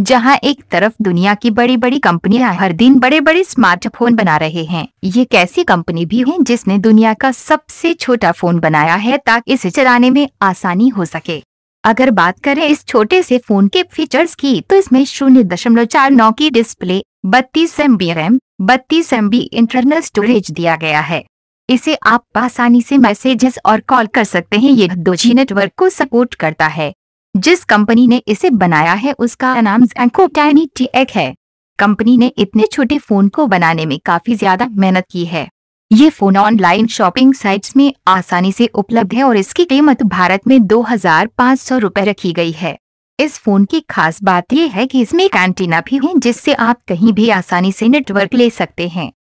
जहां एक तरफ दुनिया की बड़ी बड़ी कंपनियां हर दिन बड़े बड़े स्मार्टफोन बना रहे हैं ये कैसी कंपनी भी है जिसने दुनिया का सबसे छोटा फोन बनाया है ताकि इसे चलाने में आसानी हो सके अगर बात करें इस छोटे से फोन के फीचर्स की तो इसमें शून्य दशमलव चार नौ की डिस्प्ले बत्तीस एम बी रैम बत्तीस एम बी इंटरनल स्टोरेज दिया गया है इसे आप आसानी से मैसेजेस और कॉल कर सकते हैं ये दो जी नेटवर्क को सपोर्ट करता है जिस कंपनी ने इसे बनाया है उसका नाम जैंको टैनी टीएक है कंपनी ने इतने छोटे फोन को बनाने में काफी ज्यादा मेहनत की है ये फोन ऑनलाइन शॉपिंग साइट्स में आसानी से उपलब्ध है और इसकी कीमत भारत में दो हजार रखी गई है इस फोन की खास बात यह है कि इसमें एक एंटीना भी है जिससे आप कहीं भी आसानी से नेटवर्क ले सकते हैं